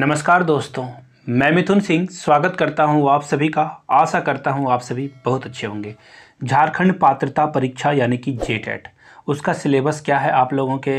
नमस्कार दोस्तों मैं मिथुन सिंह स्वागत करता हूं आप सभी का आशा करता हूं आप सभी बहुत अच्छे होंगे झारखंड पात्रता परीक्षा यानी कि जे उसका सिलेबस क्या है आप लोगों के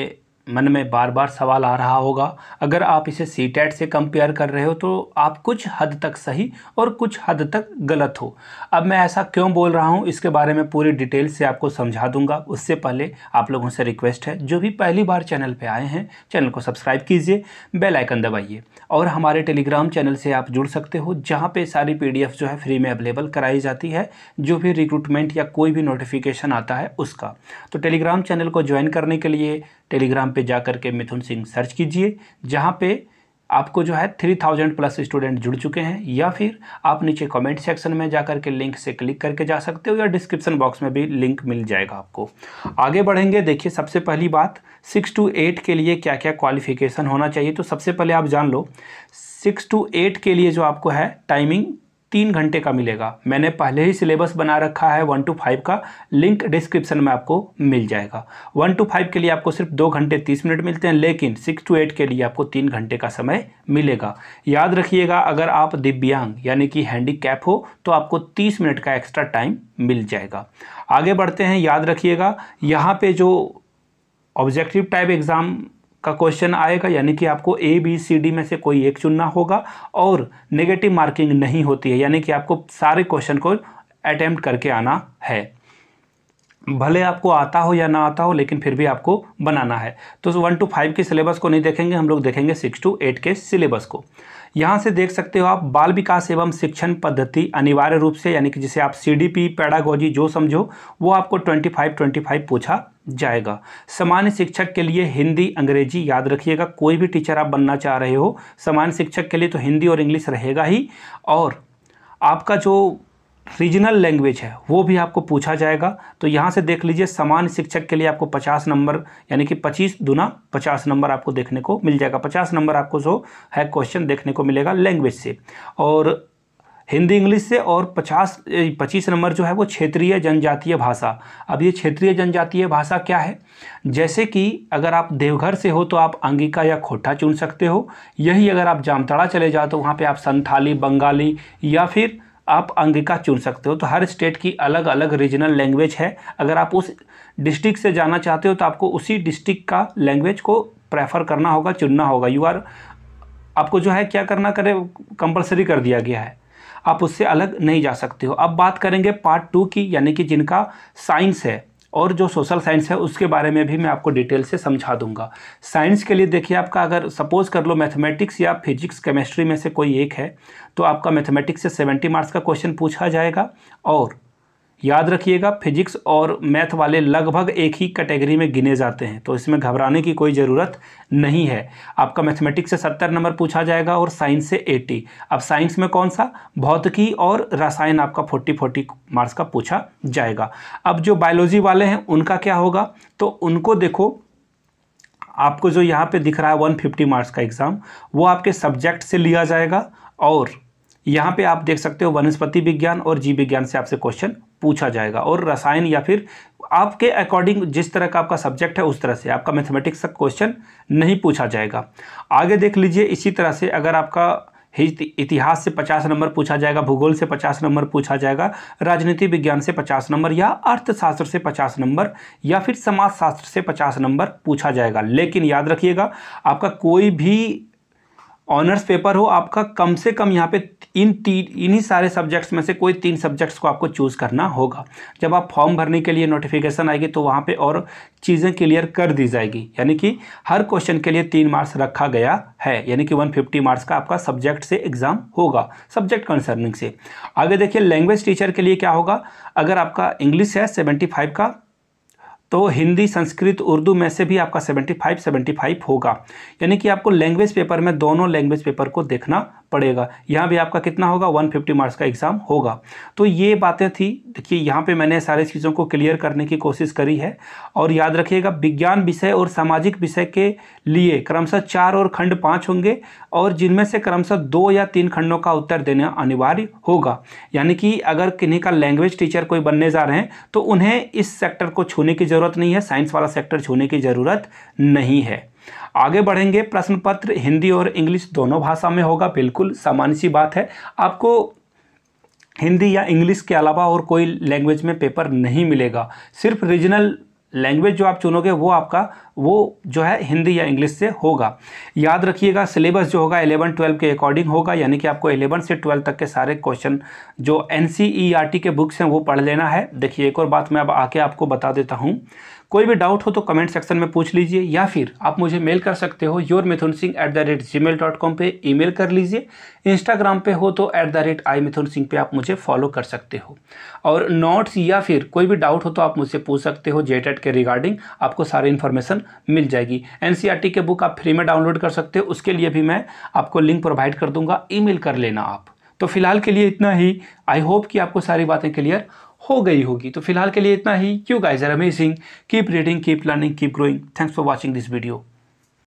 मन में बार बार सवाल आ रहा होगा अगर आप इसे सी टैट से कंपेयर कर रहे हो तो आप कुछ हद तक सही और कुछ हद तक गलत हो अब मैं ऐसा क्यों बोल रहा हूँ इसके बारे में पूरी डिटेल से आपको समझा दूंगा उससे पहले आप लोगों से रिक्वेस्ट है जो भी पहली बार चैनल पर आए हैं चैनल को सब्सक्राइब कीजिए बेल आइकन दबाइए और हमारे टेलीग्राम चैनल से आप जुड़ सकते हो जहाँ पर सारी पी जो है फ्री में अवेलेबल कराई जाती है जो भी रिक्रूटमेंट या कोई भी नोटिफिकेशन आता है उसका तो टेलीग्राम चैनल को ज्वाइन करने के लिए टेलीग्राम पे जा करके के मिथुन सिंह सर्च कीजिए जहाँ पे आपको जो है थ्री थाउजेंड प्लस स्टूडेंट जुड़ चुके हैं या फिर आप नीचे कमेंट सेक्शन में जा कर के लिंक से क्लिक करके जा सकते हो या डिस्क्रिप्शन बॉक्स में भी लिंक मिल जाएगा आपको आगे बढ़ेंगे देखिए सबसे पहली बात सिक्स टू एट के लिए क्या क्या क्वालिफिकेशन होना चाहिए तो सबसे पहले आप जान लो सिक्स टू एट के लिए जो आपको है टाइमिंग तीन घंटे का मिलेगा मैंने पहले ही सिलेबस बना रखा है वन टू फाइव का लिंक डिस्क्रिप्शन में आपको मिल जाएगा वन टू फाइव के लिए आपको सिर्फ दो घंटे तीस मिनट मिलते हैं लेकिन सिक्स टू एट के लिए आपको तीन घंटे का समय मिलेगा याद रखिएगा अगर आप दिव्यांग यानी कि हैंडी हो तो आपको तीस मिनट का एक्स्ट्रा टाइम मिल जाएगा आगे बढ़ते हैं याद रखिएगा यहाँ पर जो ऑब्जेक्टिव टाइप एग्ज़ाम का क्वेश्चन आएगा यानी कि आपको ए बी सी डी में से कोई एक चुनना होगा और नेगेटिव मार्किंग नहीं होती है यानी कि आपको सारे क्वेश्चन को अटैम्प्ट करके आना है भले आपको आता हो या ना आता हो लेकिन फिर भी आपको बनाना है तो वन टू फाइव के सिलेबस को नहीं देखेंगे हम लोग देखेंगे सिक्स टू एट के सिलेबस को यहाँ से देख सकते हो आप बाल विकास एवं शिक्षण पद्धति अनिवार्य रूप से यानी कि जिसे आप सी डी पी पैडागोजी जो समझो वो आपको ट्वेंटी फाइव ट्वेंटी फाइव पूछा जाएगा सामान्य शिक्षक के लिए हिंदी अंग्रेजी याद रखिएगा कोई भी टीचर आप बनना चाह रहे हो सामान्य शिक्षक के लिए तो हिंदी और इंग्लिश रहेगा ही और आपका जो रीजनल लैंग्वेज है वो भी आपको पूछा जाएगा तो यहाँ से देख लीजिए सामान्य शिक्षक के लिए आपको पचास नंबर यानी कि पच्चीस दुना पचास नंबर आपको देखने को मिल जाएगा पचास नंबर आपको जो है क्वेश्चन देखने को मिलेगा लैंग्वेज से और हिंदी इंग्लिश से और पचास पच्चीस नंबर जो है वो क्षेत्रीय जनजातीय भाषा अब ये क्षेत्रीय जनजातीय भाषा क्या है जैसे कि अगर आप देवघर से हो तो आप अंगिका या खोटा चुन सकते हो यही अगर आप जामताड़ा चले जाओ तो वहाँ पर आप संथाली बंगाली या फिर आप अंगिका चुन सकते हो तो हर स्टेट की अलग अलग रीजनल लैंग्वेज है अगर आप उस डिस्ट्रिक्ट से जाना चाहते हो तो आपको उसी डिस्ट्रिक्ट का लैंग्वेज को प्रेफर करना होगा चुनना होगा यू आर आपको जो है क्या करना करे कंपलसरी कर दिया गया है आप उससे अलग नहीं जा सकते हो अब बात करेंगे पार्ट टू की यानी कि जिनका साइंस है और जो सोशल साइंस है उसके बारे में भी मैं आपको डिटेल से समझा दूंगा साइंस के लिए देखिए आपका अगर सपोज कर लो मैथमेटिक्स या फिजिक्स केमिस्ट्री में से कोई एक है तो आपका मैथमेटिक्स से सेवेंटी मार्क्स का क्वेश्चन पूछा जाएगा और याद रखिएगा फिजिक्स और मैथ वाले लगभग एक ही कैटेगरी में गिने जाते हैं तो इसमें घबराने की कोई ज़रूरत नहीं है आपका मैथमेटिक्स से सत्तर नंबर पूछा जाएगा और साइंस से एटी अब साइंस में कौन सा भौतिकी और रसायन आपका फोर्टी फोर्टी मार्क्स का पूछा जाएगा अब जो बायोलॉजी वाले हैं उनका क्या होगा तो उनको देखो आपको जो यहाँ पर दिख रहा है वन मार्क्स का एग्ज़ाम वो आपके सब्जेक्ट से लिया जाएगा और यहाँ पे आप देख सकते हो वनस्पति विज्ञान और जीव विज्ञान से आपसे क्वेश्चन पूछा जाएगा और रसायन या फिर आपके अकॉर्डिंग जिस तरह का आपका सब्जेक्ट है उस तरह से आपका मैथमेटिक्स का क्वेश्चन नहीं पूछा जाएगा आगे देख लीजिए इसी तरह से अगर आपका इतिहास से 50 नंबर पूछा जाएगा भूगोल से 50 नंबर पूछा जाएगा राजनीति विज्ञान से 50 नंबर या अर्थशास्त्र से 50 नंबर या फिर समाजशास्त्र से 50 नंबर पूछा जाएगा लेकिन याद रखिएगा आपका कोई भी ऑनर्स पेपर हो आपका कम से कम यहाँ पे इन तीन इन्हीं सारे सब्जेक्ट्स में से कोई तीन सब्जेक्ट्स को आपको चूज़ करना होगा जब आप फॉर्म भरने के लिए नोटिफिकेशन आएगी तो वहाँ पे और चीज़ें क्लियर कर दी जाएगी यानी कि हर क्वेश्चन के लिए तीन मार्क्स रखा गया है यानी कि 150 मार्क्स का आपका सब्जेक्ट से एग्ज़ाम होगा सब्जेक्ट कंसर्निंग से आगे देखिए लैंग्वेज टीचर के लिए क्या होगा अगर आपका इंग्लिश है सेवेंटी का तो हिंदी संस्कृत उर्दू में से भी आपका 75 75 होगा यानी कि आपको लैंग्वेज पेपर में दोनों लैंग्वेज पेपर को देखना पड़ेगा यहाँ भी आपका कितना होगा 150 मार्क्स का एग्ज़ाम होगा तो ये बातें थी देखिए यहाँ पे मैंने सारी चीज़ों को क्लियर करने की कोशिश करी है और याद रखिएगा विज्ञान विषय और सामाजिक विषय के लिए क्रमशः चार और खंड पाँच होंगे और जिनमें से क्रमशः दो या तीन खंडों का उत्तर देना अनिवार्य होगा यानी कि अगर किन्हीं का लैंग्वेज टीचर कोई बनने जा रहे हैं तो उन्हें इस सेक्टर को छूने की ज़रूरत नहीं है साइंस वाला सेक्टर छूने की ज़रूरत नहीं है आगे बढ़ेंगे प्रश्न पत्र हिंदी और इंग्लिश दोनों भाषा में होगा बिल्कुल सामान्य सी बात है आपको हिंदी या इंग्लिश के अलावा और कोई लैंग्वेज में पेपर नहीं मिलेगा सिर्फ रीजनल लैंग्वेज जो आप चुनोगे वो आपका वो जो है हिंदी या इंग्लिश से होगा याद रखिएगा सिलेबस जो होगा एलेवन ट्वेल्व के अकॉर्डिंग होगा यानी कि आपको एलेवन से ट्वेल्व तक के सारे क्वेश्चन जो एन e e के बुक्स हैं वो पढ़ लेना है देखिए एक और बात मैं अब आके आपको बता देता हूँ कोई भी डाउट हो तो कमेंट सेक्शन में पूछ लीजिए या फिर आप मुझे मेल कर सकते हो your Mithun Singh at the rate G mail dot com पर ई मेल कर लीजिए इंस्टाग्राम पे हो तो at the rate I Mithun Singh पे आप मुझे फॉलो कर सकते हो और नोट्स या फिर कोई भी डाउट हो तो आप मुझसे पूछ सकते हो जे e के रिगार्डिंग आपको सारी इन्फॉर्मेशन मिल जाएगी एन e के बुक आप फ्री में डाउनलोड कर सकते हो उसके लिए भी मैं आपको लिंक प्रोवाइड कर दूंगा मेल कर लेना आप तो फिलहाल के लिए इतना ही आई होप कि आपको सारी बातें क्लियर हो गई होगी तो फिलहाल के लिए इतना ही क्यू guys are amazing keep reading keep learning keep growing thanks for watching this video